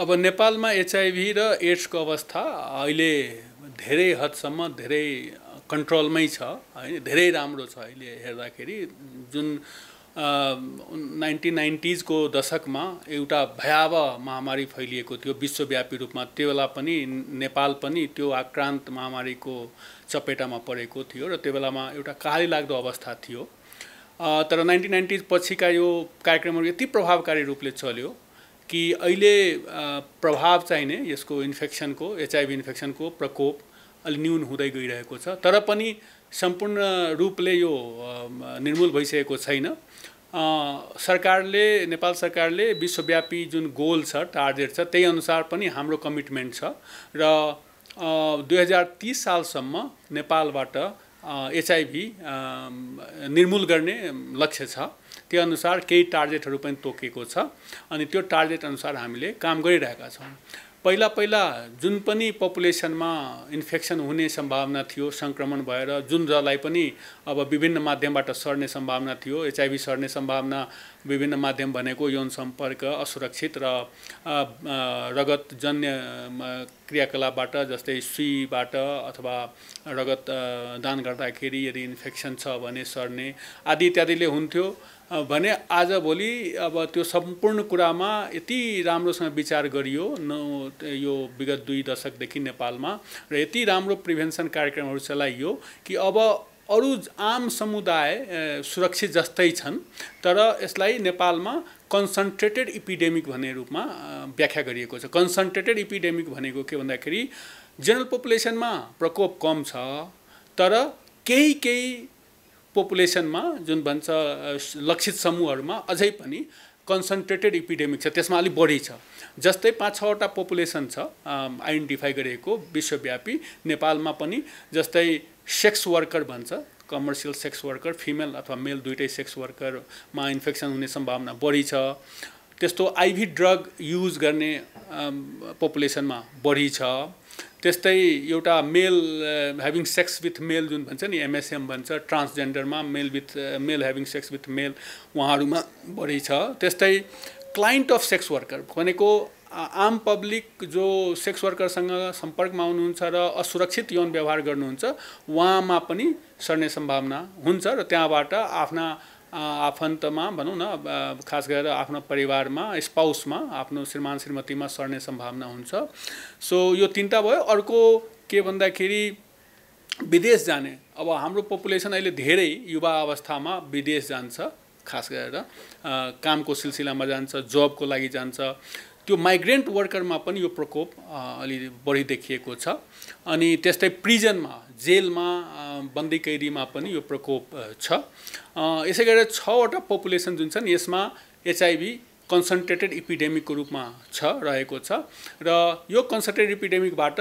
अब नेपालमा एचआइभी र एड्सको अवस्था अहिले धेरै हदसम्म धेरै कन्ट्रोलमै छ होइन धेरै राम्रो छ अहिले हेर्दाखेरि जुन नाइन्टिन नाइन्टिजको दशकमा एउटा भयावह महामारी फैलिएको थियो विश्वव्यापी रूपमा त्यो बेला पनि नेपाल पनि त्यो आक्रान्त महामारीको चपेटामा परेको थियो र त्यो बेलामा एउटा काली लाग्दो अवस्था थियो तर नाइन्टिन नाइन्टिज पछिका यो कार्यक्रमहरू यति प्रभावकारी रूपले चल्यो कि अहिले प्रभाव चाहिने यसको इन्फेक्सनको एचआइभी इन्फेक्सनको प्रकोप अलि न्यून हुँदै गइरहेको छ तर पनि सम्पूर्ण रूपले यो निर्मूल भइसकेको छैन सरकारले नेपाल सरकारले विश्वव्यापी जुन गोल छ टार्गेट छ त्यही अनुसार पनि हाम्रो कमिटमेन्ट छ र दुई हजार तिस सालसम्म नेपालबाट एचआइभी निर्मूल गर्ने लक्ष्य छ त्यो अनुसार केही टार्गेटहरू पनि तोकेको छ अनि त्यो टार्गेट अनुसार हामीले काम गरिरहेका छौँ पहिला पहिला जुन पनि पपुलेसनमा इन्फेक्सन हुने सम्भावना थियो सङ्क्रमण भएर जुन जसलाई पनि अब विभिन्न माध्यमबाट सर्ने सम्भावना थियो एचआइभी सर्ने सम्भावना विभिन्न माध्यम भनेको यौन सम्पर्क असुरक्षित र जन्य क्रियाकलापबाट जस्तै सुईबाट अथवा रगत दान गर्दाखेरि यदि इन्फेक्सन छ भने सर्ने आदि इत्यादिले हुन्थ्यो भने आजभोलि अब त्यो सम्पूर्ण कुरामा यति राम्रोसँग विचार गरियो न यो विगत दुई दशकदेखि नेपालमा र यति राम्रो प्रिभेन्सन कार्यक्रमहरू चलाइयो कि अब अरू आम समुदाय सुरक्षित जस्तै छन् तर यसलाई नेपालमा कन्सन्ट्रेटेड इपिडेमिक भन्ने रूपमा व्याख्या गरिएको छ कन्सन्ट्रेटेड इपिडेमिक भनेको के भन्दाखेरि जेनरल पपुलेसनमा प्रकोप कम छ तर केही केही पपुलेसनमा जुन भन्छ लक्षित समूहहरूमा अझै पनि कन्सन्ट्रेटेड इपिडेमिक छ त्यसमा अलिक बढी छ जस्तै पाँच छवटा पपुलेसन छ आइडेन्टिफाई गरिएको विश्वव्यापी नेपालमा पनि जस्तै सेक्स वर्कर भन्छ कमर्सियल सेक्स वर्कर फिमेल अथवा मेल दुइटै सेक्स वर्करमा इन्फेक्सन हुने सम्भावना बढी छ त्यस्तो आइभी ड्रग युज गर्ने पपुलेसनमा बढी छ त्यस्तै एउटा male having sex with male जुन भन्छ नि एमएसएम भन्छ ट्रान्सजेन्डरमा male with male having sex with male उहाँहरूमा बढी छ त्यस्तै क्लाइन्ट अफ सेक्स वर्कर भनेको आम पब्लिक जो सेक्स वर्करसँग सम्पर्कमा आउनुहुन्छ र असुरक्षित यौन व्यवहार गर्नुहुन्छ उहाँमा पनि सर्ने सम्भावना हुन्छ र त्यहाँबाट आफ्ना आफन्तमा भनौँ न खास गरेर आफ्नो परिवारमा स्पाउसमा आफ्नो श्रीमान श्रीमतीमा सर्ने सम्भावना हुन्छ सो यो तिनवटा भयो अर्को के भन्दाखेरि विदेश जाने अब हाम्रो पपुलेसन अहिले धेरै युवा अवस्थामा विदेश जान्छ खास गरेर कामको सिलसिलामा जान्छ जबको लागि जान्छ त्यो माइग्रेन्ट वर्करमा पनि यो प्रकोप अलि बढी देखिएको छ अनि त्यस्तै प्रिजनमा जेलमा बन्दी कैदीमा पनि यो प्रकोप छ यसै गरेर छवटा पपुलेसन जुन छन् यसमा एचआइभी कन्सन्ट्रेटेड इपिडेमिकको रूपमा छ रहेको छ र यो कन्सन्ट्रेटेड इपिडेमिकबाट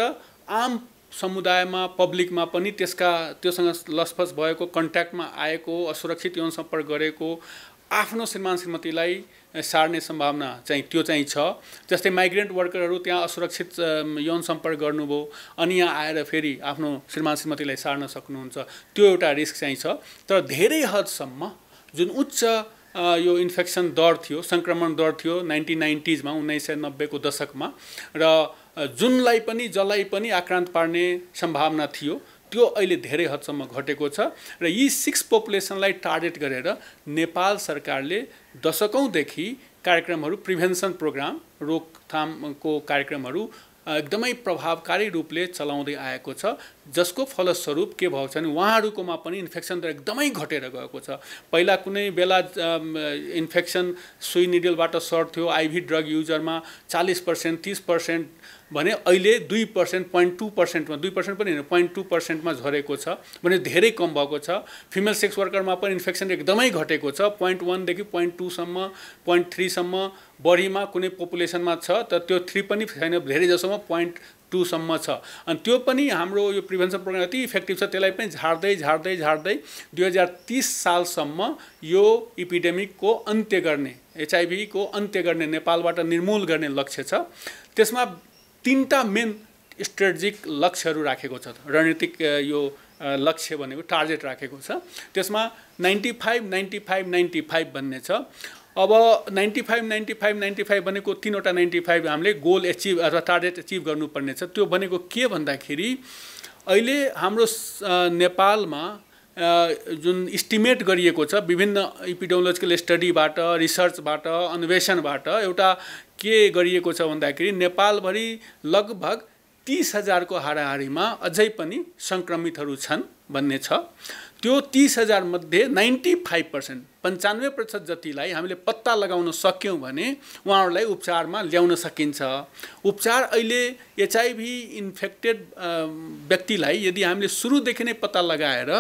आम समुदायमा पब्लिकमा पनि त्यसका त्योसँग लसफस भएको कन्ट्याक्टमा आएको असुरक्षित यौन सम्पर्क गरेको आफ्नो श्रीमान श्रीमतीलाई सार्ने सम्भावना चाहिँ त्यो चाहिँ छ जस्तै माइग्रेन्ट वर्करहरू त्यहाँ असुरक्षित यौन सम्पर्क गर्नुभयो अनि यहाँ आएर फेरि आफ्नो श्रीमान श्रीमतीलाई सार्न सक्नुहुन्छ त्यो एउटा रिस्क चाहिँ छ तर धेरै हदसम्म जुन उच्च यो इन्फेक्सन दर थियो सङ्क्रमण दर थियो नाइन्टिन नाइन्टिजमा उन्नाइस सय नब्बेको दशकमा र जुनलाई पनि जसलाई पनि आक्रान्त पार्ने सम्भावना थियो त्यो अहिले धेरै हदसम्म घटेको छ र यी सिक्स पपुलेसनलाई टार्गेट गरेर नेपाल सरकारले दशकौँदेखि कार्यक्रमहरू प्रिभेन्सन प्रोग्राम रोकथामको कार्यक्रमहरू एकदमै प्रभावकारी रूपले चलाउँदै आएको छ जसको फलस्वरूप के भएको छ भने उहाँहरूकोमा पनि इन्फेक्सन दर एकदमै घटेर गएको छ पहिला कुनै बेला इन्फेक्सन सुई निडलबाट सर्ट थियो आइभी ड्रग युजरमा चालिस पर्सेन्ट तिस पर्सेन्ट भने अहिले दुई पर्सेन्ट पोइन्ट टू पर्सेन्टमा दुई पर्सेन्ट पनि होइन पोइन्ट टू पर्सेन्टमा झरेको छ भने धेरै कम भएको छ फिमेल सेक्स वर्करमा पनि इन्फेक्सन एकदमै घटेको छ पोइन्ट वानदेखि पोइन्ट टूसम्म पोइन्ट थ्रीसम्म बढीमा कुनै पपुलेसनमा छ तर त्यो थ्री पनि छैन धेरै जसोमा पोइन्ट टूसम्म छ अनि त्यो पनि हाम्रो यो प्रिभेन्सन प्रोग्राम यति इफेक्टिभ छ त्यसलाई पनि झार्दै झार्दै झार्दै दुई हजार तिस सालसम्म यो इपिडेमिकको अन्त्य गर्ने एचआइभीको अन्त्य गर्ने नेपालबाट निर्मूल गर्ने लक्ष्य छ त्यसमा तिनवटा मेन स्ट्रेटेजिक लक्ष्यहरू राखेको छ रणनीतिक यो लक्ष्य भनेको टार्गेट राखेको छ त्यसमा ninety five ninety five ninety five भन्ने छ अब ninety five ninety five ninety five भनेको तिनवटा नाइन्टी फाइभ हामीले गोल एचिभ अथवा टार्गेट एचिभ गर्नुपर्ने छ त्यो भनेको के भन्दाखेरि अहिले हाम्रो नेपालमा जुन इस्टिमेट गरिएको छ विभिन्न इपिडोलोजिकल स्टडीबाट रिसर्चबाट अन्वेषणबाट एउटा के गरिएको छ भन्दाखेरि नेपालभरि लगभग तिस हजारको हाराहारीमा अझै पनि सङ्क्रमितहरू छन् भन्ने छ त्यो तिस हजारमध्ये नाइन्टी फाइभ पर्सेन्ट पन्चानब्बे प्रतिशत जतिलाई हामीले पत्ता लगाउन सक्यौँ भने उहाँहरूलाई उपचारमा ल्याउन सकिन्छ उपचार अहिले एचआइभी इन्फेक्टेड व्यक्तिलाई यदि हामीले सुरुदेखि नै पत्ता लगाएर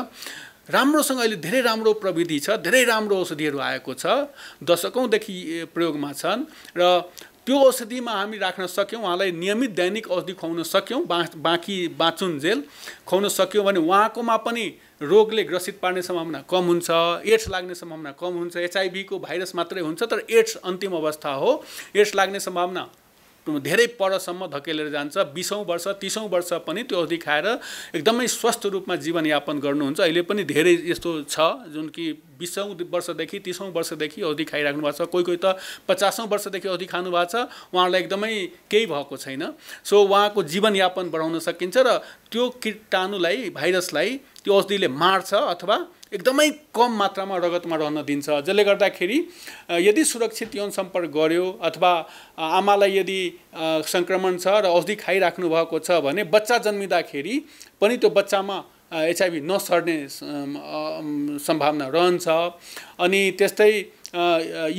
राम्रोसँग अहिले धेरै राम्रो प्रविधि छ धेरै राम्रो औषधिहरू आएको छ दशकौँदेखि प्रयोगमा छन् र त्यो औषधिमा हामी राख्न सक्यौँ उहाँलाई नियमित दैनिक औषधि खुवाउन सक्यौँ बाँ बाँकी जेल खुवाउन सक्यौँ भने उहाँकोमा पनि रोगले ग्रसित पार्ने सम्भावना कम हुन्छ एड्स लाग्ने सम्भावना कम हुन्छ एचआइभीको भाइरस मात्रै हुन्छ तर एड्स अन्तिम अवस्था हो एड्स लाग्ने सम्भावना धेरै परसम्म धकेलेर जान्छ बिसौँ वर्ष तिसौँ वर्ष पनि त्यो औषधि खाएर एकदमै स्वस्थ रूपमा जीवनयापन गर्नुहुन्छ अहिले पनि धेरै यस्तो छ जुन कि बिसौँ वर्षदेखि तिसौँ वर्षदेखि औषधि खाइराख्नु भएको छ कोही कोही त पचासौँ वर्षदेखि अवधि खानु भएको छ उहाँहरूलाई एकदमै केही भएको छैन सो उहाँको जीवनयापन बढाउन सकिन्छ र त्यो किटाणुलाई भाइरसलाई त्यो औषधिले मार्छ अथवा एकदमै कम मात्रामा रगतमा रहन दिन्छ जसले गर्दाखेरि यदि सुरक्षित यौन सम्पर्क गर्यो अथवा आमालाई यदि सङ्क्रमण छ र औषधि खाइराख्नु भएको छ भने बच्चा जन्मिँदाखेरि पनि त्यो बच्चामा एचआइभी नसर्ने सम्भावना रहन्छ अनि त्यस्तै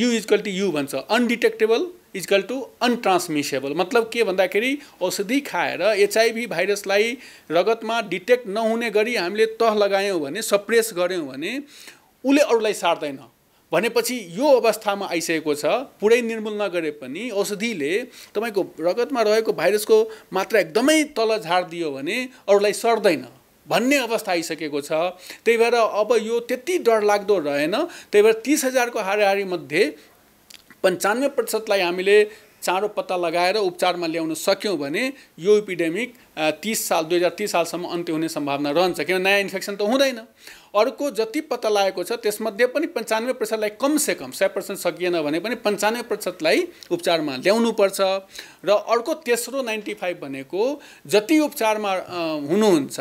यु इजकल टु यु भन्छ अनडिटेक्टेबल इजकल टु अनट्रान्समिसेबल मतलब के भन्दाखेरि औषधि खाएर एचआइभी भाइरसलाई रगतमा डिटेक्ट नहुने गरी हामीले तह लगायौँ भने सप्रेस गऱ्यौँ भने उसले अरूलाई सार्दैन भनेपछि यो अवस्थामा आइसकेको छ पुरै निर्मूल नगरे पनि औषधिले तपाईँको रगतमा रहेको भाइरसको मात्रा एकदमै तल झारिदियो भने अरूलाई सर्दैन भन्ने अवस्था आइसकेको छ त्यही भएर अब यो त्यति डरलाग्दो रहेन त्यही भएर तिस हजारको हाराहारीमध्ये पन्चानब्बे प्रतिशतलाई हामीले चाँडो पत्ता लगाएर उपचारमा ल्याउन सक्यौँ भने यो इपिडेमिक तिस साल दुई हजार तिस सालसम्म अन्त्य हुने सम्भावना रहन्छ किनभने नयाँ इन्फेक्सन त हुँदैन अर्को जति पत्ता लागेको छ त्यसमध्ये पनि पन्चानब्बे प्रतिशतलाई कमसे कम सय पर्सेन्ट सकिएन भने पनि पन्चानब्बे प्रतिशतलाई उपचारमा ल्याउनुपर्छ र अर्को तेस्रो नाइन्टी फाइभ भनेको जति उपचारमा हुनुहुन्छ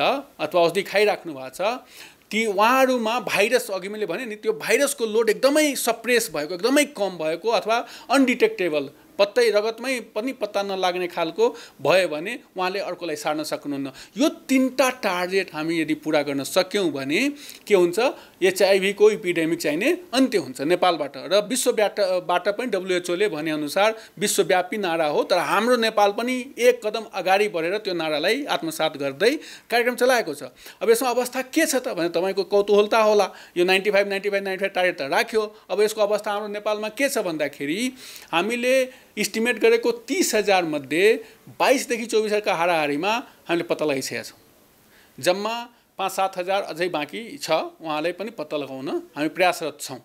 अथवा औषधि खाइराख्नु भएको छ कि उहाँहरूमा भाइरस अघि मैले भने नि त्यो भाइरसको लोड एकदमै सप्रेस भएको एकदमै कम भएको अथवा अनडिटेक्टेबल पत्तै रगतमै पनि पत्ता नलाग्ने खालको भयो भने उहाँले अर्कोलाई सार्न सक्नुहुन्न यो तिनवटा टार्गेट हामी यदि पुरा गर्न सक्यौँ भने के हुन्छ एचआइभीको इपिडेमिक चाहिने अन्त्य हुन्छ नेपालबाट र विश्वव्यापबाट पनि डब्लुएचओले भनेअनुसार विश्वव्यापी नारा हो तर हाम्रो नेपाल पनि एक कदम अगाडि बढेर त्यो नारालाई आत्मसात गर्दै कार्यक्रम चलाएको छ अब यसमा अवस्था के छ त भने तपाईँको कौतुहलता होला यो ninety five ninety five ninety five target त राख्यो अब यसको अवस्था हाम्रो नेपालमा के छ भन्दाखेरि हामीले इस्टिमेट गरेको तिस हजारमध्ये बाइसदेखि चौबिस हजारका हाराहारीमा हामीले पत्ता लगाइसकेका छौँ जम्मा पाँच सात हजार अझै बाँकी छ उहाँलाई पनि पत्ता लगाउन हामी प्रयासरत छौँ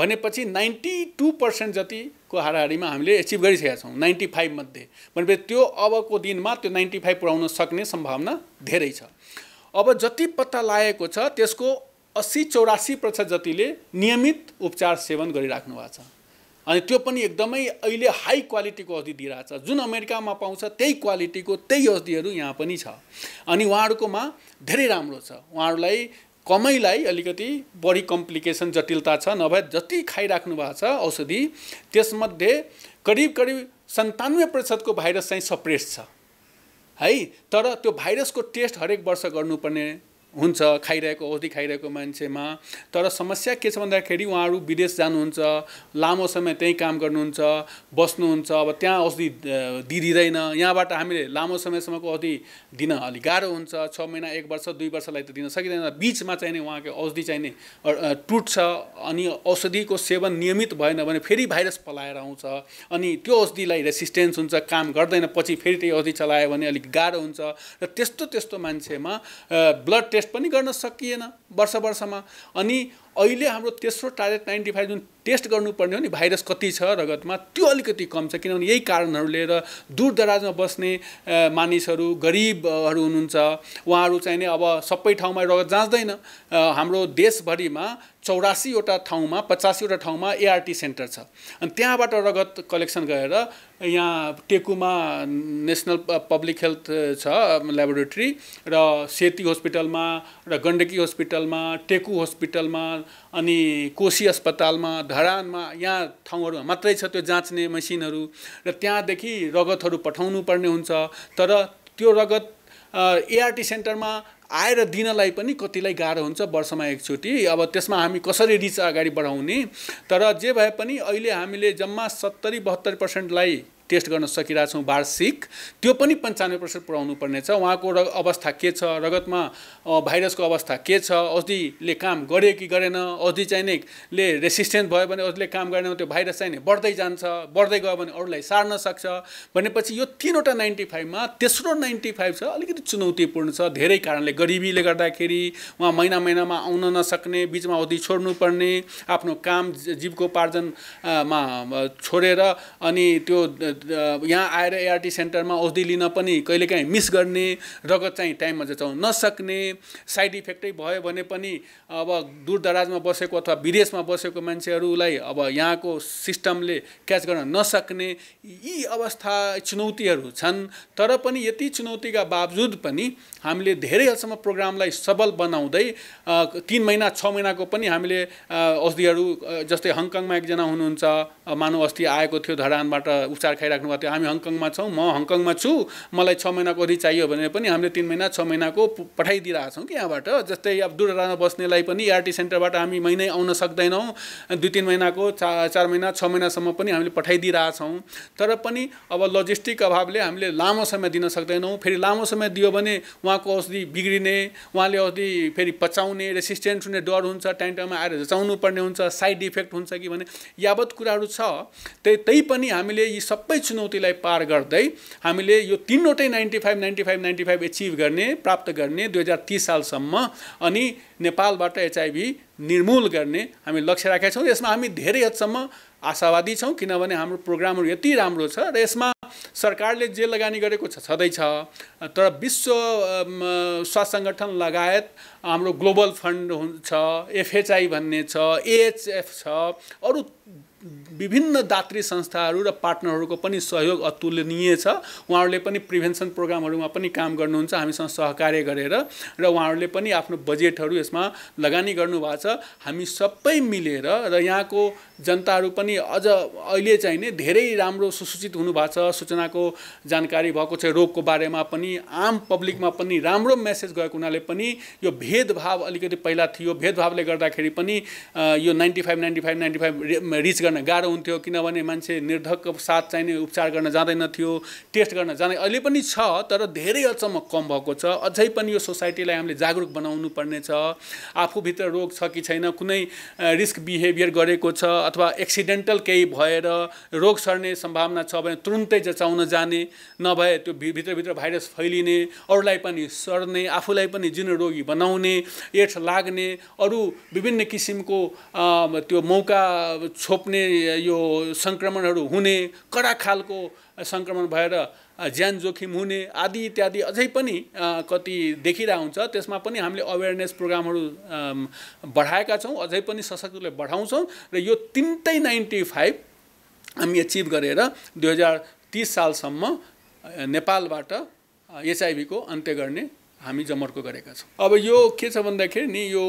भनेपछि नाइन्टी टू पर्सेन्ट जतिको हाराहारीमा हामीले एचिभ गरिसकेका छौँ नाइन्टी फाइभमध्ये भनेपछि त्यो अबको दिनमा त्यो नाइन्टी फाइभ पुऱ्याउन सक्ने सम्भावना धेरै छ अब जति पत्ता लागेको छ त्यसको अस्सी चौरासी प्रतिशत जतिले नियमित उपचार सेवन गरिराख्नु भएको छ अनि त्यो पनि एकदमै अहिले हाई क्वालिटीको औषधि दिइरहेछ जुन अमेरिकामा पाउँछ त्यही क्वालिटीको त्यही औषधिहरू यहाँ पनि छ अनि उहाँहरूकोमा धेरै राम्रो छ उहाँहरूलाई कमैलाई अलिकति बढी कम्प्लिकेसन जटिलता छ नभए जति खाइराख्नु भएको छ औषधि त्यसमध्ये करिब करिब सन्तानब्बे प्रतिशतको भाइरस चाहिँ सप्रेस छ है तर त्यो भाइरसको टेस्ट हरेक वर्ष गर्नुपर्ने हुन्छ खाइरहेको औषधि खाइरहेको मान्छेमा तर समस्या के छ भन्दाखेरि उहाँहरू विदेश जानुहुन्छ लामो समय त्यहीँ काम गर्नुहुन्छ बस्नुहुन्छ अब त्यहाँ औषधि दिइदिँदैन यहाँबाट हामीले लामो समयसम्मको औषधि दिन अलिक गाह्रो हुन्छ छ महिना एक वर्ष दुई वर्षलाई त दिन सकिँदैन बिचमा चाहिने उहाँको औषधि चाहिने टुट्छ अनि औषधिको सेवन नियमित भएन भने फेरि भाइरस पलाएर आउँछ अनि त्यो औषधिलाई रेसिस्टेन्स हुन्छ काम गर्दैन पछि फेरि त्यही औषधि चलायो भने अलिक गाह्रो हुन्छ र त्यस्तो त्यस्तो मान्छेमा ब्लड टेस्ट पनि गर्न सकिएन वर्ष वर्षमा अनि अहिले हाम्रो तेस्रो टार्गेट नाइन्टी फाइभ जुन टेस्ट गर्नुपर्ने हो नि भाइरस कति छ रगतमा त्यो अलिकति कम छ किनभने यही कारणहरू लिएर दूर दराजमा बस्ने मानिसहरू गरिबहरू हुनुहुन्छ उहाँहरू चाहिने अब सबै ठाउँमा रगत जाँच्दैन हाम्रो देशभरिमा चौरासीवटा ठाउँमा पचासीवटा ठाउँमा एआरटी सेन्टर छ अनि त्यहाँबाट रगत कलेक्सन गरेर यहाँ टेकुमा नेसनल पब्लिक हेल्थ छ ल्याबोरेटरी र सेती हस्पिटलमा र गण्डकी हस्पिटलमा टेकु हस्पिटलमा अनि कोशी अस्पतालमा धरानमा यहाँ ठाउँहरूमा मात्रै छ त्यो जाँच्ने मसिनहरू र त्यहाँदेखि रगतहरू पठाउनु पर्ने हुन्छ तर त्यो रगत एआरटी सेन्टरमा आएर दिनलाई पनि कतिलाई गाह्रो हुन्छ वर्षमा एकचोटि अब त्यसमा हामी कसरी रिच अगाडि बढाउने तर जे भए पनि अहिले हामीले जम्मा सत्तरी बहत्तर पर्सेन्टलाई टेस्ट गर्न सकिरहेछौँ वार्षिक त्यो पनि पन्चानब्बे पर्सेन्ट पुऱ्याउनु पर्नेछ उहाँको र अवस्था के छ रगतमा भाइरसको अवस्था के छ औषधिले काम गरे कि गरेन औषधि ले रेसिस्टेन्ट भयो भने औषधिले काम गरेन त्यो भाइरस चाहिने बढ्दै जान्छ बढ्दै गयो भने अरूलाई सार्न सक्छ भनेपछि यो तिनवटा नाइन्टी फाइभमा तेस्रो नाइन्टी फाइभ छ अलिकति चुनौतीपूर्ण छ धेरै कारणले गरिबीले गर्दाखेरि उहाँ महिना महिनामा आउन नसक्ने बिचमा औधि छोड्नुपर्ने आफ्नो काम जीवको जीवकोपार्जनमा छोडेर अनि त्यो यहाँ आएर एआरटी सेन्टरमा औषधि लिन पनि कहिलेकाहीँ मिस गर्ने रगत चाहिँ टाइममा जचाउन नसक्ने साइड इफेक्टै भयो भने पनि अब दूरदराजमा बसेको अथवा विदेशमा बसेको मान्छेहरूलाई अब यहाँको सिस्टमले क्याच गर्न नसक्ने यी अवस्था चुनौतीहरू छन् तर पनि यति चुनौतीका बावजुद पनि हामीले धेरै हदसम्म प्रोग्रामलाई सबल बनाउँदै तिन महिना छ महिनाको पनि हामीले औषधिहरू जस्तै हङकङमा एकजना हुनुहुन्छ मानव अस्ति आएको थियो धरानबाट उपचार खाइ पाइराख्नु भएको थियो हामी हङकङमा छौँ म हङकङमा छु मलाई छ महिनाको अधि चाहियो भने पनि हामीले तिन महिना छ महिनाको पठाइदिइरहेछौँ कि यहाँबाट जस्तै अब दुराना बस्नेलाई पनि आरटी e सेन्टरबाट हामी महिनै आउन सक्दैनौँ दुई तिन महिनाको चा चार महिना छ महिनासम्म पनि हामीले पठाइदिइरहेछौँ तर पनि अब लजिस्टिक अभावले हामीले लामो समय दिन सक्दैनौँ फेरि लामो समय दियो भने उहाँको औषधि बिग्रिने उहाँले औषधि फेरि पचाउने रेसिस्टेन्ट हुने डर हुन्छ टाइम टाइममा आएर जचाउनु पर्ने हुन्छ साइड इफेक्ट हुन्छ कि भने यावत कुराहरू छ त्यही पनि हामीले यी सबै चुनौतीलाई पार गर्दै हामीले यो तिनवटै ninety five ninety five ninety five achieve गर्ने प्राप्त गर्ने दुई हजार तिस सालसम्म अनि नेपालबाट एचआइभी निर्मूल गर्ने हामी लक्ष्य राखेका छौँ यसमा हामी धेरै हदसम्म आशावादी छौँ किनभने हाम्रो प्रोग्रामहरू यति राम्रो छ र यसमा सरकारले जे लगानी गरेको छ छँदैछ तर विश्व स्वास्थ्य सङ्गठन लगायत हाम्रो ग्लोबल फन्ड हुन्छ एफएचआई भन्ने छ एएचएफ छ अरू विभिन्न दात्री संस्थाहरू र पार्टनरहरूको पनि सहयोग अतुलनीय छ उहाँहरूले पनि प्रिभेन्सन प्रोग्रामहरूमा पनि काम गर्नुहुन्छ हामीसँग सहकार्य गरेर र उहाँहरूले पनि आफ्नो बजेटहरू यसमा लगानी गर्नुभएको छ हामी सबै मिलेर र यहाँको जनताहरू पनि अझ अहिले चाहिँ नै धेरै राम्रो सुसूचित हुनुभएको छ सूचनाको जानकारी भएको छ रोगको बारेमा पनि आम पब्लिकमा पनि राम्रो मेसेज गएको हुनाले पनि यो भेदभाव अलिकति पहिला थियो भेदभावले गर्दाखेरि पनि यो ninety five ninety five ninety five reach गर्न गाह्रो हुन्थ्यो किनभने मान्छे निर्धक्क साथ चाहिने उपचार गर्न जाँदैन थियो टेस्ट गर्न जाँदै अहिले पनि छ तर धेरै अचम्म कम भएको छ अझै पनि यो सोसाइटीलाई हामीले जागरुक बनाउनु पर्नेछ आफूभित्र रोग छ कि छैन कुनै रिस्क बिहेभियर गरेको छ अथवा एक्सिडेन्टल केही भएर रोग सर्ने सम्भावना छ भने तुरुन्तै जचाउन जाने नभए त्यो भित्रभित्र भाइरस फैलिने अरूलाई पनि सर्ने आफूलाई पनि रोगी बनाउने एड्स लाग्ने अरू विभिन्न किसिमको त्यो मौका छोप्ने यो सङ्क्रमणहरू हुने कडा खालको सङ्क्रमण भएर ज्यान जोखिम हुने आदि इत्यादि अझै पनि कति देखिरहेको हुन्छ त्यसमा पनि हामीले अवेरनेस प्रोग्रामहरू बढाएका छौँ अझै पनि सशक्तले बढाउँछौँ र यो तिनटै नाइन्टी फाइभ हामी एचिभ गरेर दुई हजार तिस सालसम्म नेपालबाट एचआइभीको अन्त्य गर्ने हामी जमर्को गरेका छौँ अब यो के छ भन्दाखेरि नि यो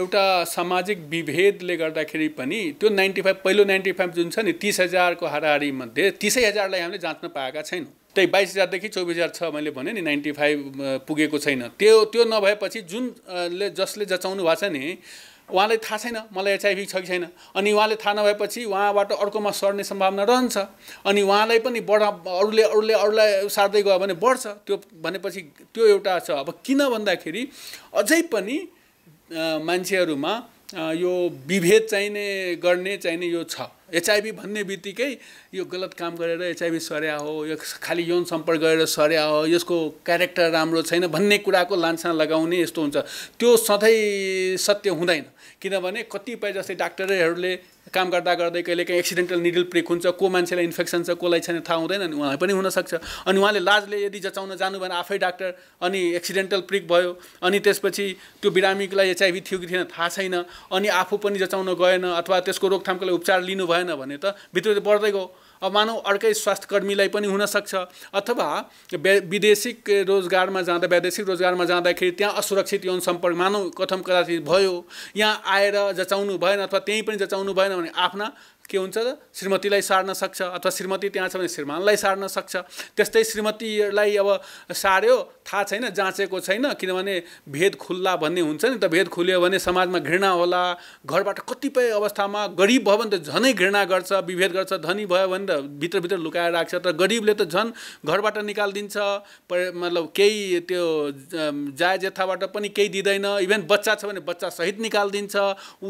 एउटा सामाजिक विभेदले गर्दाखेरि पनि त्यो नाइन्टी फाइभ पहिलो नाइन्टी फाइभ जुन छ नि तिस हजारको हाराहारीमध्ये तिसै हजारलाई हामीले जाँच्न पाएका छैनौँ त्यही बाइस हजारदेखि चौबिस हजार छ मैले भने नि नाइन्टी फाइभ पुगेको छैन त्यो त्यो नभएपछि जुनले जसले जचाउनु भएको छ नि उहाँलाई थाहा छैन मलाई एचआइभी छ कि छैन अनि उहाँले थाहा नभएपछि उहाँबाट अर्कोमा सर्ने सम्भावना रहन्छ अनि उहाँलाई पनि बढा अरूले अरूले अरूलाई सार्दै गयो भने बढ्छ त्यो भनेपछि त्यो एउटा छ अब किन भन्दाखेरि अझै पनि मान्छेहरूमा यो विभेद चाहिने गर्ने चाहिने यो छ एचआइभी भन्ने बित्तिकै यो गलत काम गरेर एचआइभी सर्या हो यो खालि यौन सम्पर्क गरेर सर्या हो यसको क्यारेक्टर राम्रो छैन भन्ने कुराको लान्छा लगाउने यस्तो हुन्छ त्यो सधैँ सत्य हुँदैन किनभने कतिपय जस्तै डाक्टरहरूले काम गर्दा गर्दै कहिले काहीँ एक्सिडेन्टल निडल प्रिक हुन्छ को मान्छेलाई इन्फेक्सन छ कसलाई छैन थाहा हुँदैन नि उहाँलाई पनि हुनसक्छ अनि उहाँले लाजले यदि जचाउन जानु भने आफै डाक्टर अनि एक्सिडेन्टल प्रिक भयो अनि त्यसपछि त्यो बिरामीलाई एचआइभी थियो कि थिएन थाहा छैन अनि आफू पनि जचाउन गएन अथवा त्यसको रोकथामको लागि उपचार लिनु भएन भने त भित्र बढ्दै गयो अब मानौ अर्कै स्वास्थ्यकर्मीलाई पनि हुनसक्छ अथवा विदेशी रोजगारमा जाँदा वैदेशिक रोजगारमा जाँदाखेरि त्यहाँ असुरक्षित यौन सम्पर्क मानौ कथम कदाचित भयो यहाँ आएर जचाउनु भएन अथवा त्यहीँ पनि जचाउनु भएन भने आफ्ना के हुन्छ त श्रीमतीलाई सार्न सक्छ अथवा श्रीमती त्यहाँ छ भने श्रीमानलाई सार्न सक्छ त्यस्तै श्रीमतीलाई अब सार्यो थाहा छैन जाँचेको छैन किनभने भेद खुल्ला भन्ने हुन्छ नि त भेद खुल्यो भने समाजमा घृणा होला घरबाट कतिपय अवस्थामा गरिब भयो भने त झनै घृणा गर्छ विभेद गर्छ धनी भयो भने त भित्रभित्र लुकाएर राख्छ तर गरिबले त झन् घरबाट निकालिदिन्छ मतलब केही त्यो जाय जथाबाट पनि केही दिँदैन इभेन बच्चा छ भने बच्चासहित निकालिदिन्छ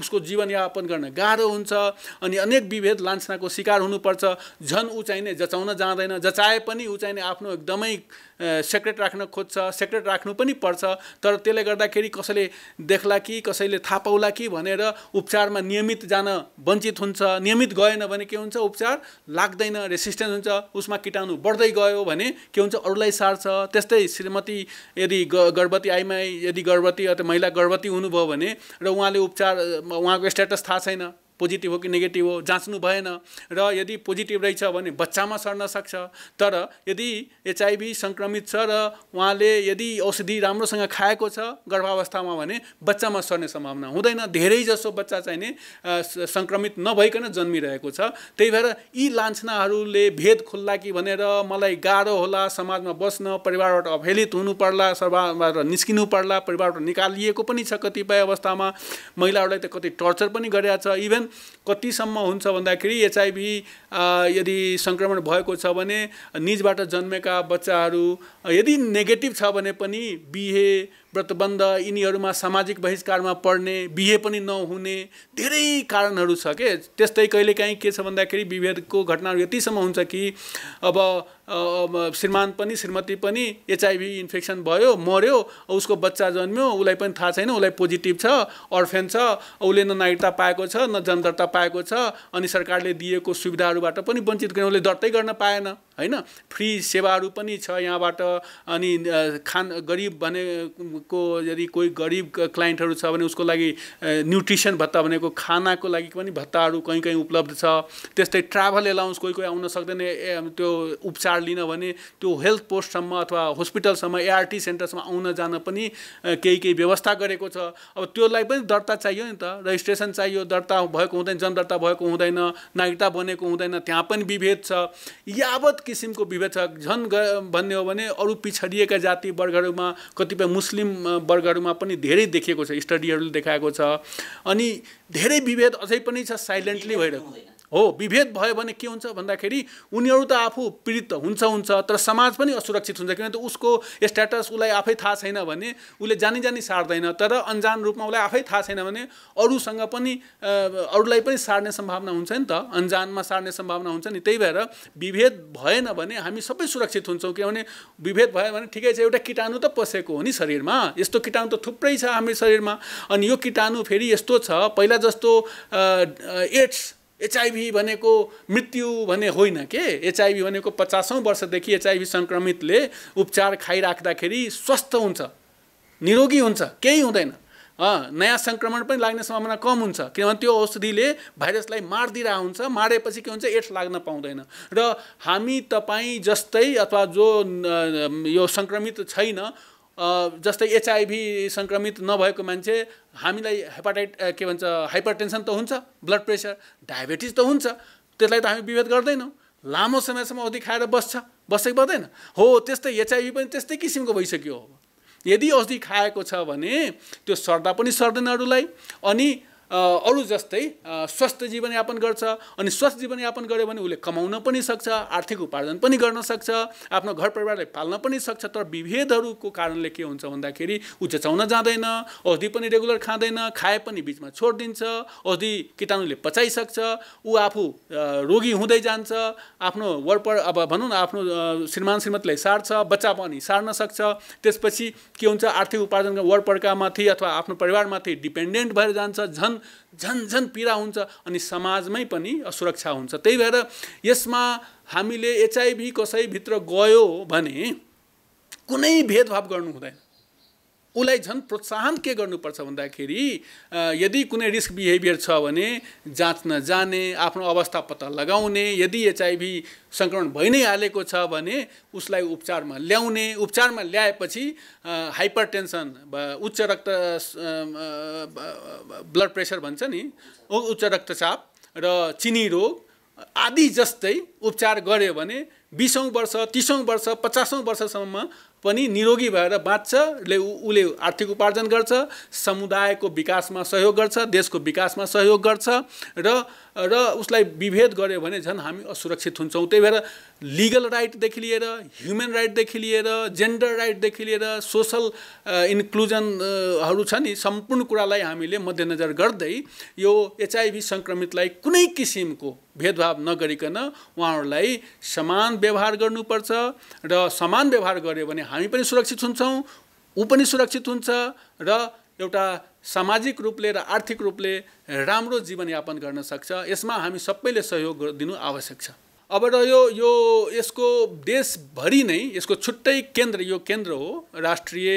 उसको जीवनयापन गर्न गाह्रो हुन्छ अनि अनेक विभेद लान्छनाको शिकार हुनुपर्छ झन् ऊ चाहिने जचाउन जाँदैन जचाए पनि ऊ चाहिने आफ्नो एकदमै सेक्रेट राख्न खोज्छ सेक्रेट राख्नु पनि पर्छ तर त्यसले गर्दाखेरि कसैले देख्ला कि कसैले थाहा पाउला कि भनेर उपचारमा नियमित जान वञ्चित हुन्छ नियमित गएन भने के हुन्छ उपचार लाग्दैन रेसिस्टेन्स हुन्छ उसमा किटाणु बढ्दै गयो भने के हुन्छ अरूलाई सार्छ त्यस्तै श्रीमती यदि गर्भवती आइमाई यदि गर्भवती अथवा महिला गर्भवती हुनुभयो भने र उहाँले उपचार उहाँको स्ट्याटस थाहा छैन पोजिटिभ हो कि नेगेटिभ हो जाँच्नु भएन र यदि पोजिटिभ रहेछ भने बच्चामा सर्न सक्छ तर यदि एचआइभी सङ्क्रमित छ र उहाँले यदि औषधि राम्रोसँग खाएको छ गर्भावस्थामा भने बच्चामा सर्ने सम्भावना हुँदैन धेरैजसो बच्चा चाहिने सङ्क्रमित नभइकन जन्मिरहेको छ त्यही भएर यी लान्छनाहरूले भेद खुल्ला कि भनेर मलाई गाह्रो होला समाजमा बस्न परिवारबाट अभेलित हुनु पर्ला समाजबाट निस्किनु पर्ला परिवारबाट निकालिएको पनि छ कतिपय अवस्थामा महिलाहरूलाई त कति टर्चर पनि गरेका छ इभन कतिसम्म हुन्छ भन्दाखेरि एचआइभी यदि सङ्क्रमण भएको छ भने निजबाट जन्मेका बच्चाहरू यदि नेगेटिभ छ भने पनि बिहे व्रतबन्ध यिनीहरूमा सामाजिक बहिष्कारमा पर्ने बिहे पनि नहुने धेरै कारणहरू छ के त्यस्तै कहिलेकाहीँ के छ भन्दाखेरि विभेदको घटनाहरू यतिसम्म हुन्छ कि अब श्रीमान पनि श्रीमती पनि एचआइभी इन्फेक्सन भयो मर्यो उसको बच्चा जन्म्यो उसलाई पनि थाहा छैन उसलाई पोजिटिभ छ अर्फेन छ उसले न नागरिकता पाएको छ न जनदर्ता पाएको छ अनि सरकारले दिएको सुविधाहरूबाट पनि वञ्चित उसले दर्तै गर्न पाएन होइन फ्री सेवाहरू पनि छ यहाँबाट अनि खान गरिब भनेको यदि कोही गरिब क्लाइन्टहरू छ भने उसको लागि न्युट्रिसन भत्ता भनेको खानाको लागि पनि भत्ताहरू कहीँ कहीँ उपलब्ध छ त्यस्तै ट्राभल एलाउन्स कोही कोही आउन सक्दैन त्यो उपचार लिन भने त्यो हेल्थ पोस्टसम्म अथवा हस्पिटलसम्म एआरटी सेन्टरसम्म आउन जान पनि केही केही व्यवस्था गरेको छ अब त्योलाई पनि दर्ता चाहियो नि त रेजिस्ट्रेसन चाहियो दर्ता भएको हुँदैन जनदर्ता भएको हुँदैन नागरिकता बनेको हुँदैन त्यहाँ पनि विभेद छ यावत किसिमको विवेचक झन् भन्ने हो भने अरू पिछडिएका जाति वर्गहरूमा कतिपय मुस्लिम वर्गहरूमा पनि धेरै देखिएको छ स्टडीहरूले देखाएको छ अनि धेरै विभेद अझै पनि छ साइलेन्टली भइरहेको हो विभेद भयो भने के हुन्छ भन्दाखेरि उनीहरू त आफू पीडित त हुन्छ हुन्छ तर समाज पनि असुरक्षित हुन्छ किनभने उसको स्ट्याटस उसलाई आफै थाहा छैन भने उसले जानी जानी सार्दैन तर अन्जान रूपमा उसलाई आफै थाहा छैन भने अरूसँग पनि अरूलाई पनि सार्ने सम्भावना हुन्छ नि त अन्जानमा सार्ने सम्भावना हुन्छ नि त्यही भएर विभेद भएन भने हामी सबै सुरक्षित हुन्छौँ किनभने विभेद भयो भने ठिकै छ एउटा किटाणु त पसेको हो नि शरीरमा यस्तो किटाणु त थुप्रै छ हाम्रो शरीरमा अनि यो किटाणु फेरि यस्तो छ पहिला जस्तो एड्स एचआइभी भनेको मृत्यु भने होइन के एचआइभी भनेको पचासौँ वर्षदेखि एचआइभी सङ्क्रमितले उपचार खाइराख्दाखेरि स्वस्थ हुन्छ निरोगी हुन्छ केही हुँदैन नयाँ सङ्क्रमण पनि लाग्ने सम्भावना कम हुन्छ किनभने त्यो औषधिले भाइरसलाई मारिदिरहेको हुन्छ मारेपछि के हुन्छ एड्स लाग्न पाउँदैन र हामी तपाईँ जस्तै अथवा जो यो सङ्क्रमित छैन जस्तै एचआइभी सङ्क्रमित नभएको मान्छे हामीलाई हेपाटाइट के भन्छ हाइपर त हुन्छ ब्लड प्रेसर डायबेटिज त हुन्छ त्यसलाई त हामी विभेद गर्दैनौँ लामो समयसम्म औषधि खाएर बस्छ बस्दै पर्दैन हो त्यस्तै एचआइभी पनि त्यस्तै किसिमको भइसक्यो अब यदि औषधि खाएको छ भने त्यो सर्दा पनि सर्दैन अरूलाई अनि अरू जस्तै स्वस्थ जीवनयापन गर्छ अनि स्वस्थ जीवनयापन गऱ्यो भने उसले कमाउन पनि सक्छ आर्थिक उपार्जन पनि गर्न सक्छ आफ्नो घर परिवारलाई पाल्न पनि सक्छ तर विभेदहरूको कारणले के हुन्छ भन्दाखेरि ऊ जचाउन जाँदैन औषधि पनि रेगुलर खाँदैन खाए पनि बिचमा छोडिदिन्छ औषधि किटाणुले पचाइसक्छ ऊ आफू रोगी हुँदै जान्छ आफ्नो वरपर अब भनौँ न आफ्नो श्रीमान श्रीमतीलाई सार्छ बच्चा पनि सार्न सक्छ त्यसपछि के हुन्छ आर्थिक उपार्जन वरपरकामाथि अथवा आफ्नो परिवारमाथि डिपेन्डेन्ट भएर जान्छ झन् झन् झन् पीडा हुन्छ अनि समाजमै पनि असुरक्षा हुन्छ त्यही भएर यसमा हामीले एचआइभी कसैभित्र गयो भने कुनै भेदभाव गर्नु हुँदैन उसलाई झन् प्रोत्साहन के गर्नुपर्छ भन्दाखेरि यदि कुनै रिस्क बिहेभियर छ भने जाँच्न जाने आफ्नो अवस्था पत्ता लगाउने यदि एचआइभी सङ्क्रमण भइ नै हालेको छ भने उसलाई उपचारमा ल्याउने उपचारमा ल्याएपछि हाइपर टेन्सन उच्च रक्त ब्लड प्रेसर भन्छ नि उच्च रक्तचाप र चिनी रोग आदि जस्तै उपचार गऱ्यो भने बिसौँ वर्ष तिसौँ वर्ष पचासौँ वर्षसम्म पनि निरोगी भएर बाँच्छ ले उसले आर्थिक उपार्जन गर्छ समुदायको विकासमा सहयोग गर्छ देशको विकासमा सहयोग गर्छ र र उसलाई विभेद गऱ्यो भने झन् हामी असुरक्षित हुन्छौँ त्यही भएर लिगल राइटदेखि लिएर ह्युमन राइटदेखि लिएर जेन्डर राइटदेखि लिएर सोसल इन्क्लुजनहरू छ नि सम्पूर्ण कुरालाई हामीले मध्यनजर गर्दै यो एचआइभी सङ्क्रमितलाई कुनै किसिमको भेदभाव नगरिकन उहाँहरूलाई समान व्यवहार गर्नुपर्छ र समान व्यवहार गऱ्यो भने हामी पनि सुरक्षित हुन्छौँ ऊ पनि सुरक्षित हुन्छ र एउटा सामाजिक रूपले र आर्थिक रूपले राम्रो जीवनयापन गर्न सक्छ यसमा हामी सबैले सहयोग दिनु आवश्यक छ अब रह्यो यो यसको देशभरि नै यसको छुट्टै केन्द्र यो केन्द्र हो राष्ट्रिय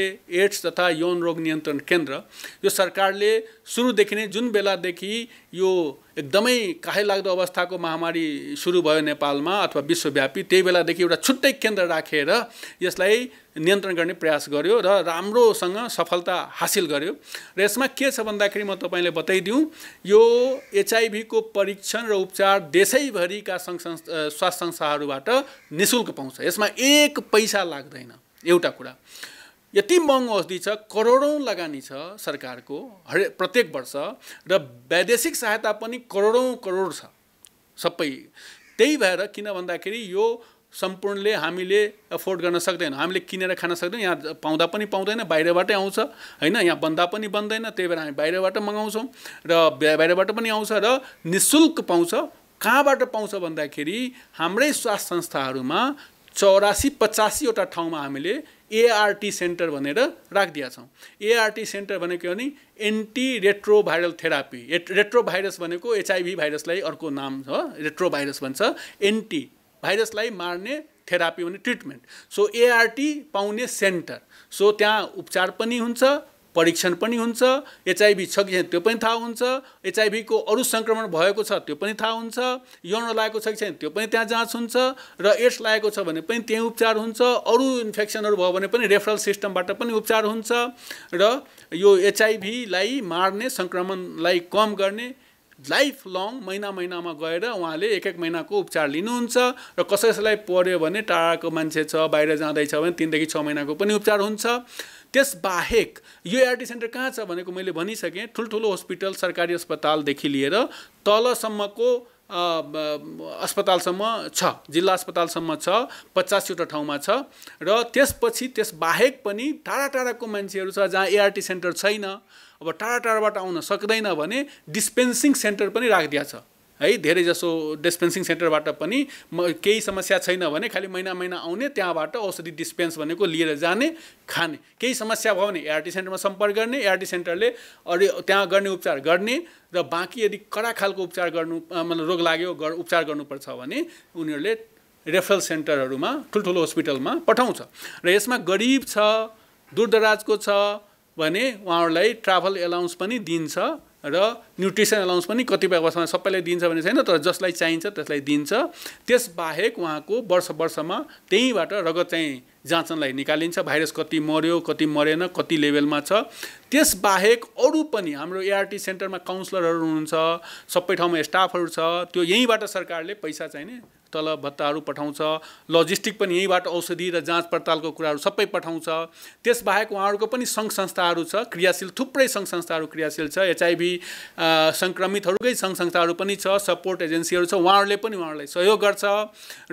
एड्स तथा यौन रोग नियन्त्रण केन्द्र यो सरकारले सुरुदेखि नै जुन बेलादेखि यो एकदमै लाग्दो अवस्थाको महामारी सुरु भयो नेपालमा अथवा विश्वव्यापी त्यही बेलादेखि एउटा छुट्टै केन्द्र राखेर यसलाई नियन्त्रण गर्ने प्रयास गर्यो र राम्रोसँग सफलता हासिल गर्यो र यसमा के छ भन्दाखेरि म तपाईँले बताइदिउँ यो एचआइभीको परीक्षण र उपचार देशैभरिका सङ्घ संस्था स्वास्थ्य संस्थाहरूबाट नि पाउँछ यसमा एक पैसा लाग्दैन एउटा कुरा यति महँगो औषधि छ करोडौँ लगानी छ सरकारको हरेक प्रत्येक वर्ष र वैदेशिक सहायता पनि करोडौँ करोड छ सबै त्यही भएर किन भन्दाखेरि यो सम्पूर्णले हामीले एफोर्ड गर्न सक्दैनौँ हामीले किनेर खान सक्दैनौँ यहाँ पाउँदा पनि पाउँदैन बाहिरबाटै आउँछ होइन यहाँ बन्दा पनि बन्दैन त्यही भएर हामी बाहिरबाट मगाउँछौँ र बाहिरबाट पनि आउँछ र निशुल्क पाउँछ कहाँबाट पाउँछ भन्दाखेरि हाम्रै स्वास्थ्य संस्थाहरूमा चौरासी पचासीवटा ठाउँमा हामीले एआरटी सेन्टर भनेर राखिदिएका छौँ एआरटी सेन्टर भनेको नि anti retro viral therapy retro virus भनेको एचआइभी भाइरसलाई अर्को नाम छ रेट्रो भाइरस भन्छ एन्टी भाइरसलाई मार्ने थेरापी भने ट्रिटमेन्ट सो एआरटी पाउने सेन्टर सो त्यहाँ उपचार पनि हुन्छ परीक्षण पनि हुन्छ एचआइभी छ कि छैन त्यो पनि थाहा हुन्छ एचआइभीको अरू सङ्क्रमण भएको छ त्यो पनि थाहा हुन्छ यौन लागेको छ कि छैन त्यो पनि त्यहाँ जाँच हुन्छ र एड्स लागेको छ भने पनि त्यहीँ उपचार हुन्छ अरू इन्फेक्सनहरू भयो भने पनि रेफरल सिस्टमबाट पनि उपचार हुन्छ र यो एचआइभीलाई मार्ने सङ्क्रमणलाई कम गर्ने लाइफ लङ महिना महिनामा गएर उहाँले एक एक महिनाको उपचार लिनुहुन्छ र कसै कसैलाई पऱ्यो भने टाढाको मान्छे छ बाहिर जाँदैछ भने तिनदेखि छ महिनाको पनि उपचार हुन्छ त्यसबाहेक यो आरटी e सेन्टर कहाँ छ भनेको मैले भनिसकेँ ठुल्ठुलो हस्पिटल सरकारी अस्पतालदेखि लिएर तलसम्मको अस्पतालसम्म छ जिल्ला अस्पतालसम्म छ पचासवटा ठाउँमा छ र त्यसपछि त्यसबाहेक पनि टाढा टाढाको मान्छेहरू छ जहाँ एआरटी e सेन्टर छैन अब टाढा टाढाबाट आउन सक्दैन भने डिस्पेन्सिङ सेन्टर पनि राखिदिया छ है धेरै जसो डिस्पेन्सिङ सेन्टरबाट पनि म केही समस्या छैन भने खालि महिना महिना आउने त्यहाँबाट औषधि डिस्पेन्स भनेको लिएर जाने खाने केही समस्या भयो भने एआरटी सेन्टरमा सम्पर्क गर्ने एआरटी सेन्टरले अरू त्यहाँ गर्ने उपचार गर्ने र बाँकी यदि कडा खालको उपचार गर्नु मतलब रोग लाग्यो गर उपचार गर्नुपर्छ भने उनीहरूले रेफरल सेन्टरहरूमा ठुल्ठुलो हस्पिटलमा पठाउँछ र यसमा गरिब छ दूरदराजको छ भने उहाँहरूलाई ट्राभल एलाउन्स पनि दिन्छ र न्युट्रिसन एलाउन्स पनि कतिपय अवस्थामा सबैलाई दिन्छ भने छैन तर जसलाई चाहिन्छ त्यसलाई दिन्छ त्यसबाहेक उहाँको वर्ष वर्षमा त्यहीँबाट रगत चाहिँ जाँचनलाई निकालिन्छ भाइरस कति मऱ्यो कति मरेन कति लेभलमा छ त्यसबाहेक अरू पनि हाम्रो एआरटी सेन्टरमा काउन्सलरहरू हुनुहुन्छ सबै ठाउँमा स्टाफहरू छ त्यो यहीँबाट सरकारले पैसा चाहिँ नि तल भत्ताहरू पठाउँछ लजिस्टिक पनि यहीँबाट औषधि र जाँच पडतालको कुराहरू सबै पठाउँछ त्यसबाहेक उहाँहरूको पनि सङ्घ संस्थाहरू छ क्रियाशील थुप्रै सङ्घ संस्थाहरू क्रियाशील छ एचआइभी सङ्क्रमितहरूकै सङ्घ संस्थाहरू पनि छ सपोर्ट एजेन्सीहरू छ उहाँहरूले पनि उहाँहरूलाई सहयोग गर्छ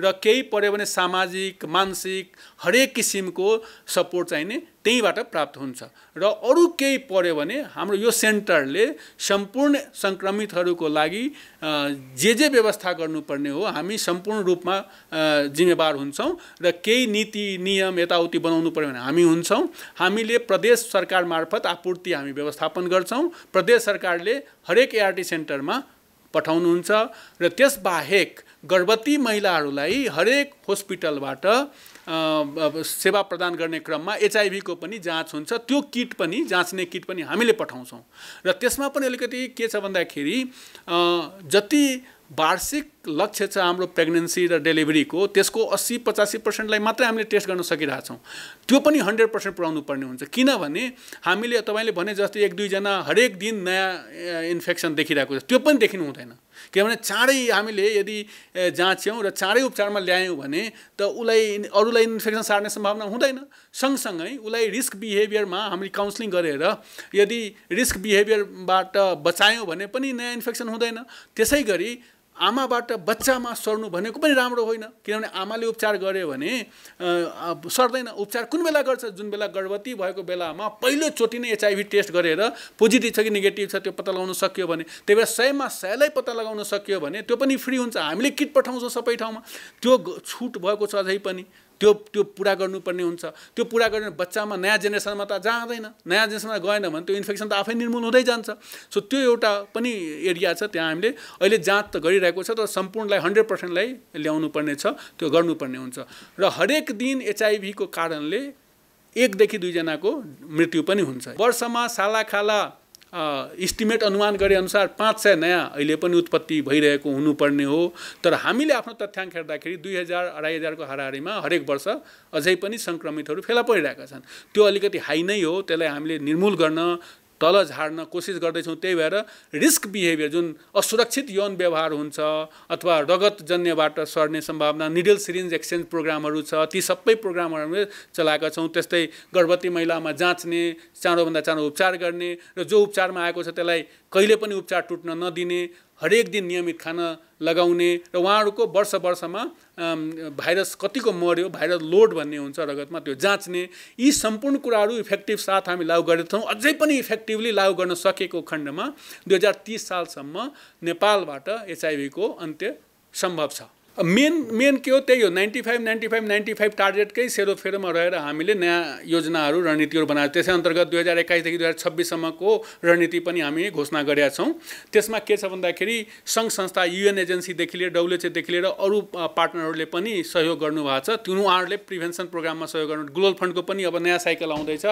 र केही पऱ्यो भने सामाजिक मानसिक हरेक किसिमको सपोर्ट चाहिने त्यहीँबाट प्राप्त हुन्छ र अरू केही पऱ्यो भने हाम्रो यो सेन्टरले सम्पूर्ण सङ्क्रमितहरूको लागि जे जे व्यवस्था गर्नुपर्ने हो हामी सम्पूर्ण रूपमा जिम्मेवार हुन्छौँ र केही नीति नियम यताउति बनाउनु पऱ्यो भने हामी हुन्छौँ हामीले प्रदेश सरकार मार्फत आपूर्ति हामी व्यवस्थापन गर्छौँ प्रदेश सरकारले हरेक एआरटी सेन्टरमा पठाउनुहुन्छ र त्यसबाहेक गर्भवती महिलाहरूलाई हरेक हस्पिटलबाट सेवा प्रदान गर्ने क्रममा एचआइभीको पनि जाँच हुन्छ त्यो किट पनि जाँच्ने किट पनि हामीले पठाउँछौँ र त्यसमा पनि अलिकति के छ भन्दाखेरि जति वार्षिक लक्ष्य छ हाम्रो प्रेग्नेन्सी र डेलिभरीको त्यसको अस्सी पचासी पर्सेन्टलाई मात्रै हामीले टेस्ट गर्न सकिरहेछौँ त्यो पनि हन्ड्रेड पर्सेन्ट पुऱ्याउनु पर्ने हुन्छ किनभने हामीले तपाईँले भने जस्तै एक दुईजना हरेक दिन नयाँ इन्फेक्सन देखिरहेको छ त्यो पनि देखिनु हुँदैन किनभने चाँडै हामीले यदि जाँच्यौँ र चाँडै उपचारमा ल्यायौँ भने त उसलाई अरूलाई इन्फेक्सन सार्ने सम्भावना हुँदैन सँगसँगै उसलाई रिस्क बिहेभियरमा हामीले काउन्सिलिङ गरेर यदि रिस्क बिहेभियरबाट बचायौँ भने पनि नयाँ इन्फेक्सन हुँदैन त्यसै गरी आमाबाट बच्चामा सर्नु भनेको पनि राम्रो होइन किनभने आमाले उपचार गर्यो भने सर्दैन उपचार कुन बेला गर्छ जुन बेला गर्भवती भएको बेलामा पहिलोचोटि नै एचआइभी टेस्ट गरेर पोजिटिभ छ कि नेगेटिभ छ त्यो पत्ता लगाउन सकियो भने त्यही भएर सयमा सयलाई पत्ता लगाउन सकियो भने त्यो पनि फ्री हुन्छ हामीले किट पठाउँछौँ सबै ठाउँमा त्यो छुट भएको छ अझै पनि त्यो त्यो पुरा गर्नुपर्ने हुन्छ त्यो पुरा गर्ने बच्चामा नयाँ जेनेरेसनमा त जाँदैन नयाँ जेनेरेसनमा गएन भने त्यो इन्फेक्सन त आफै निर्मूल हुँदै जान्छ सो त्यो एउटा पनि एरिया छ त्यहाँ हामीले अहिले जाँच त गरिरहेको छ तर सम्पूर्णलाई हन्ड्रेड पर्सेन्टलाई ल्याउनु पर्ने छ त्यो गर्नुपर्ने हुन्छ र हरेक दिन एचआइभीको कारणले एकदेखि दुईजनाको मृत्यु पनि हुन्छ वर्षमा सालाखाला इस्टिमेट अनुमान गरे अनुसार पाँच सय नयाँ अहिले पनि उत्पत्ति भइरहेको हुनुपर्ने हो तर हामीले आफ्नो तथ्याङ्क हेर्दाखेरि दुई हजार अढाई हजारको हाराहारीमा हरेक वर्ष अझै पनि सङ्क्रमितहरू फेला परिरहेका छन् त्यो अलिकति हाई नै हो त्यसलाई हामीले निर्मूल गर्न तल झार्न कोसिस गर्दैछौँ त्यही भएर रिस्क बिहेभियर जुन असुरक्षित यौन व्यवहार हुन्छ अथवा रगत जन्यबाट सर्ने सम्भावना निडल सिरिन्ज एक्सचेन्ज प्रोग्रामहरू छ ती सबै प्रोग्रामहरू चलाएका छौँ त्यस्तै गर्भवती महिलामा जाँच्ने चाँडोभन्दा चाँडो उपचार गर्ने र जो उपचारमा आएको छ त्यसलाई कहिले पनि उपचार टुट्न नदिने हरेक दिन नियमित खाना लगाउने र उहाँहरूको वर्ष वर्षमा भाइरस कतिको मऱ्यो भाइरस लोड भन्ने हुन्छ रगतमा त्यो जाँच्ने यी सम्पूर्ण कुराहरू इफेक्टिभ साथ हामी लागु छौँ अझै पनि इफेक्टिभली लागू गर्न सकेको खण्डमा दुई हजार तिस सालसम्म नेपालबाट एचआइभीको अन्त्य सम्भव छ मेन मेन के हो त्यही हो ninety five ninety five ninety five टार्गेटकै सेरोफेरोमा रहेर हामीले नयाँ योजनाहरू रणनीतिहरू बनाएको त्यसै अन्तर्गत दुई हजार एक्काइसदेखि दुई हजार छब्बिससम्मको रणनीति पनि हामी घोषणा गरेका छौँ त्यसमा के छ भन्दाखेरि सङ्घ संस्था युएन एजेन्सीदेखि लिएर डब्लुएचएदेखि लिएर अरू पार्टनरहरूले पनि सहयोग गर्नुभएको छ त्यो उहाँहरूले प्रिभेन्सन प्रोग्राममा सहयोग गर्नु ग्लोबल फन्डको पनि अब नयाँ साइकल आउँदैछ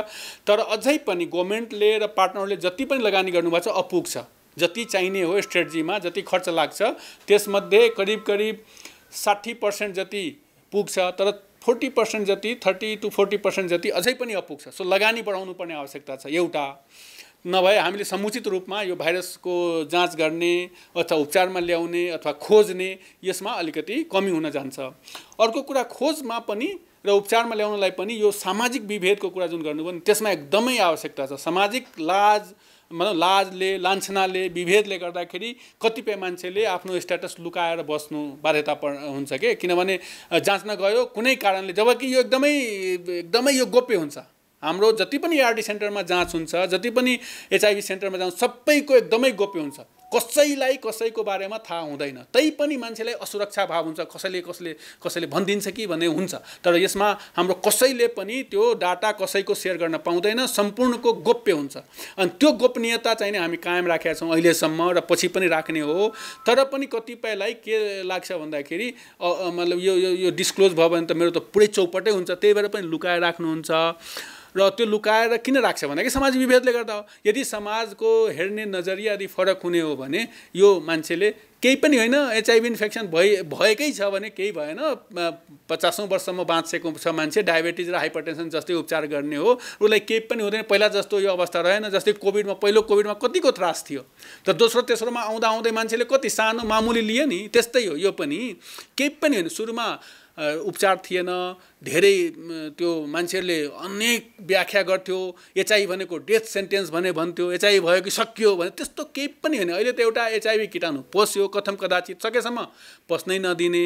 तर अझै पनि गभर्मेन्टले र पार्टनरले जति पनि लगानी गर्नुभएको छ अपुग छ जति चाहिने हो स्ट्रेटजीमा जति खर्च लाग्छ त्यसमध्ये करिब करिब साठी पर्सेन्ट जति पुग्छ तर फोर्टी पर्सेन्ट जति थर्टी टु फोर्टी पर्सेन्ट जति अझै पनि अपुग्छ सो लगानी बढाउनु पर्ने आवश्यकता छ एउटा नभए हामीले समुचित रूपमा यो भाइरसको जाँच गर्ने अथवा उपचारमा ल्याउने अथवा खोज्ने यसमा अलिकति कमी हुन जान्छ अर्को कुरा खोजमा पनि र उपचारमा ल्याउनलाई पनि यो सामाजिक विभेदको कुरा जुन गर्नुभयो त्यसमा एकदमै आवश्यकता छ सामाजिक लाज मतलब लाजले लान्छनाले विभेदले गर्दाखेरि कतिपय मान्छेले आफ्नो स्ट्याटस लुकाएर बस्नु बाध्यता पर् हुन्छ कि किनभने जाँच्न गयो कुनै कारणले जबकि यो एकदमै एकदमै यो गोप्य हुन्छ हाम्रो जति पनि आरडी सेन्टरमा जाँच हुन्छ जति पनि एचआइभी सेन्टरमा जाँच सबैको एकदमै गोप्य हुन्छ कसैलाई कसैको बारेमा थाहा हुँदैन पनि मान्छेलाई असुरक्षा भाव हुन्छ कसैले कसले कसैले भनिदिन्छ कि भन्ने हुन्छ तर यसमा हाम्रो कसैले पनि त्यो डाटा कसैको सेयर गर्न पाउँदैन सम्पूर्णको गोप्य हुन्छ अनि त्यो गोपनीयता चाहिँ नि हामी कायम राखेका छौँ अहिलेसम्म र पछि पनि राख्ने हो तर पनि कतिपयलाई के लाग्छ भन्दाखेरि मतलब यो यो डिस्क्लोज भयो भने त मेरो त पुरै चौपटै हुन्छ त्यही भएर पनि लुकाएर राख्नुहुन्छ र त्यो लुकाएर किन राख्छ भन्दाखेरि समाज विभेदले गर्दा हो यदि समाजको हेर्ने नजरिया यदि फरक हुने हो भने यो मान्छेले केही पनि होइन एचआइभी इन्फेक्सन भइ भएकै छ भने केही भएन पचासौँ वर्षसम्म बाँचेको छ मान्छे डायबेटिज र हाइपरटेन्सन जस्तै उपचार गर्ने हो उसलाई केही पनि हुँदैन पहिला जस्तो यो अवस्था रहेन जस्तै कोभिडमा पहिलो कोभिडमा कतिको त्रास थियो तर दोस्रो तेस्रोमा आउँदा आउँदै मान्छेले कति सानो मामुली लिए नि त्यस्तै हो यो पनि केही पनि होइन सुरुमा उपचार थिएन धेरै त्यो मान्छेहरूले अनेक व्याख्या गर्थ्यो एचआई भनेको डेथ सेन्टेन्स भने भन्थ्यो एचआई भयो कि सकियो भने त्यस्तो केही पनि होइन अहिले त एउटा एचआइभी किटाणु पस्यो कथम कदाचित सकेसम्म पस्नै नदिने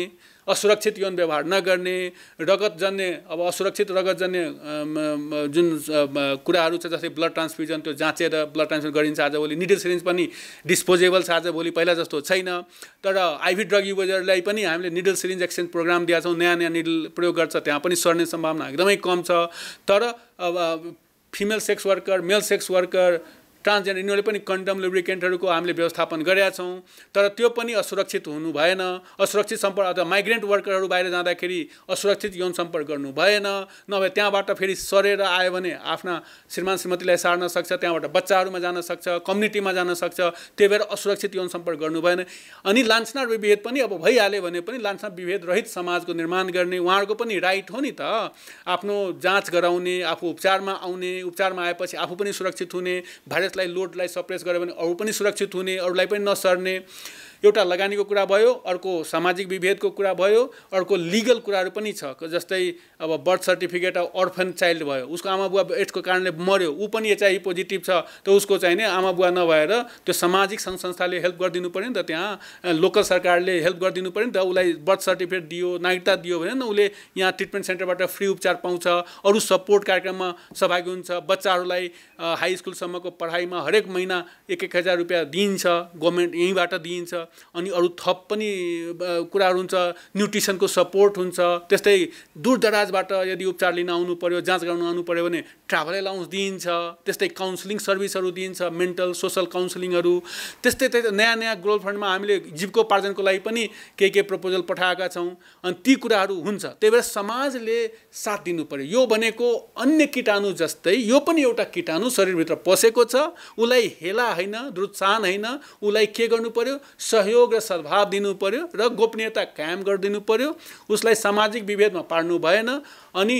असुरक्षित यौन व्यवहार नगर्ने रगत जन्ने अब असुरक्षित रगत जन्ने जुन कुराहरू छ जस्तै ब्लड ट्रान्सफ्युजन त्यो जाँचेर ब्लड ट्रान्सफ्युजन गरिन्छ आजभोलि निडल सिरिन्ज पनि डिस्पोजेबल छ आजभोलि पहिला जस्तो छैन तर आइभी ड्रग युजरलाई पनि हामीले निडल सिरिन्ज एक्सचेन्ज प्रोग्राम दिएका छौँ नयाँ नयाँ निडल प्रयोग गर्छ त्यहाँ पनि सर्ने सम्भावना एकदमै कम छ तर अब female sex worker male sex worker transgender यिनीहरूले पनि कन्डम लुब्रिकेन्टहरूको हामीले व्यवस्थापन गरेका छौँ तर त्यो पनि असुरक्षित हुनु भएन असुरक्षित सम्पर्क अथवा माइग्रेन्ट वर्करहरू बाहिर जाँदाखेरि असुरक्षित यौन सम्पर्क गर्नु भएन नभए त्यहाँबाट फेरि सरेर आयो भने आफ्ना श्रीमान श्रीमतीलाई सार्न सक्छ त्यहाँबाट बच्चाहरूमा जान सक्छ कम्युनिटीमा जान सक्छ त्यही भएर असुरक्षित यौन सम्पर्क गर्नु भएन अनि लान्छना विभेद पनि अब भइहाल्यो भने पनि लान्छना विभेद रहित समाजको निर्माण गर्ने उहाँहरूको पनि राइट हो नि त आफ्नो जाँच गराउने आफू उपचारमा आउने उपचारमा आएपछि आफू पनि सुरक्षित हुने भाइरस यसलाई लोडलाई सप्रेस गऱ्यो भने अरू पनि सुरक्षित हुने अरूलाई पनि नसर्ने एउटा लगानीको कुरा भयो अर्को सामाजिक विभेदको कुरा भयो अर्को लिगल कुराहरू पनि छ जस्तै अब बर्थ सर्टिफिकेट अब अर्फन चाइल्ड भयो उसको आमा बुवा एड्सको कारणले मऱ्यो ऊ पनि एचआई पोजिटिभ छ त उसको चाहिँ चाहिने आमा बुवा नभएर त्यो सामाजिक सङ्घ संस्थाले हेल्प गरिदिनु पऱ्यो नि त त्यहाँ लोकल सरकारले हेल्प गरिदिनु पऱ्यो नि त उसलाई बर्थ सर्टिफिकेट दियो नागरिकता दियो भने न उसले यहाँ ट्रिटमेन्ट सेन्टरबाट फ्री उपचार पाउँछ अरू सपोर्ट कार्यक्रममा सहभागी हुन्छ बच्चाहरूलाई हाई स्कुलसम्मको पढाइमा हरेक महिना एक एक हजार रुपियाँ दिइन्छ गभर्मेन्ट यहीँबाट दिइन्छ अनि अरू थप पनि कुराहरू हुन्छ न्युट्रिसनको सपोर्ट हुन्छ त्यस्तै दूर दराजबाट यदि उपचार लिन आउनु पऱ्यो जाँच गर्न आउनु पऱ्यो भने ट्राभल एलाउन्स दिइन्छ त्यस्तै काउन्सिलिङ सर्भिसहरू दिइन्छ मेन्टल सोसल काउन्सिलिङहरू त्यस्तै त्यस्तै नयाँ नयाँ ग्लोबल फन्डमा हामीले जीविकोपार्जनको लागि पनि केही केही प्रपोजल पठाएका छौँ अनि ती कुराहरू हुन्छ त्यही भएर समाजले साथ दिनु पऱ्यो यो भनेको अन्य किटाणु जस्तै यो पनि एउटा किटाणु शरीरभित्र पसेको छ उसलाई हेला होइन द्रुत्साहन होइन उसलाई के गर्नु पऱ्यो सहयोग र सद्भाव दिनु पर्यो र गोपनीयता कायम गरिदिनु पऱ्यो उसलाई सामाजिक विभेदमा पार्नु भएन अनि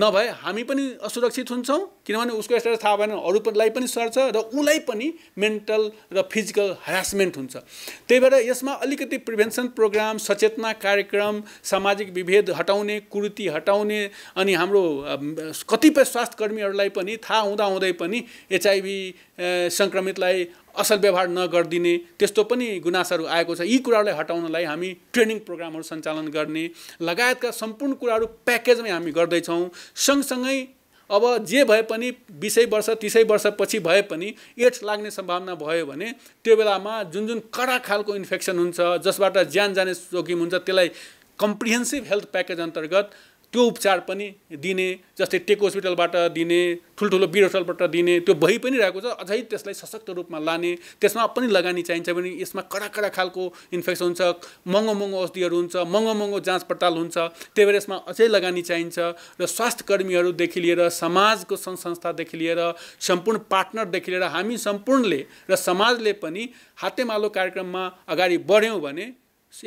नभए हामी पनि असुरक्षित हुन्छौँ किनभने उसको स्टेटस थाहा भएन अरूलाई पनि सर्छ र उसलाई पनि मेन्टल र फिजिकल हरासमेन्ट हुन्छ त्यही भएर यसमा अलिकति प्रिभेन्सन प्रोग्राम सचेतना कार्यक्रम सामाजिक विभेद हटाउने कुरीति हटाउने अनि हाम्रो कतिपय स्वास्थ्यकर्मीहरूलाई पनि थाहा हुँदाहुँदै पनि एचआइभी सङ्क्रमितलाई असल व्यवहार नगरिदिने त्यस्तो पनि गुनासाहरू आएको छ यी कुराहरूलाई हटाउनलाई हामी ट्रेनिङ प्रोग्रामहरू सञ्चालन गर्ने लगायतका सम्पूर्ण कुराहरू प्याकेजमै हामी गर्दैछौँ सँगसँगै अब जे भए पनि बिसै वर्ष तिसै वर्षपछि भए पनि एड्स लाग्ने सम्भावना भयो भने त्यो बेलामा जुन जुन कडा खालको इन्फेक्सन हुन्छ जसबाट ज्यान जाने जोखिम हुन्छ त्यसलाई कम्प्रिहेन्सिभ हेल्थ प्याकेज अन्तर्गत त्यो उपचार पनि दिने जस्तै टेक हस्पिटलबाट दिने ठुल्ठुलो बिर हस्पिटलबाट दिने त्यो भइ पनि रहेको छ अझै त्यसलाई सशक्त रूपमा लाने त्यसमा पनि लगानी चाहिन्छ भने यसमा कडा कडा खालको इन्फेक्सन हुन्छ महँगो महँगो औषधिहरू हुन्छ महँगो महँगो जाँच पडताल हुन्छ त्यही भएर यसमा अझै लगानी चाहिन्छ र स्वास्थ्य कर्मीहरूदेखि लिएर समाजको सङ्घ संस्थादेखि लिएर सम्पूर्ण पार्टनरदेखि लिएर हामी सम्पूर्णले र समाजले पनि हातेमालो कार्यक्रममा अगाडि बढ्यौँ भने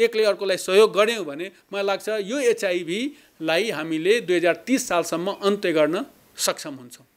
एकले अर्कोलाई सहयोग गऱ्यौँ भने मलाई लाग्छ यो एचआइभीलाई हामीले दुई हजार तिस सालसम्म अन्त्य गर्न सक्षम हुन्छौँ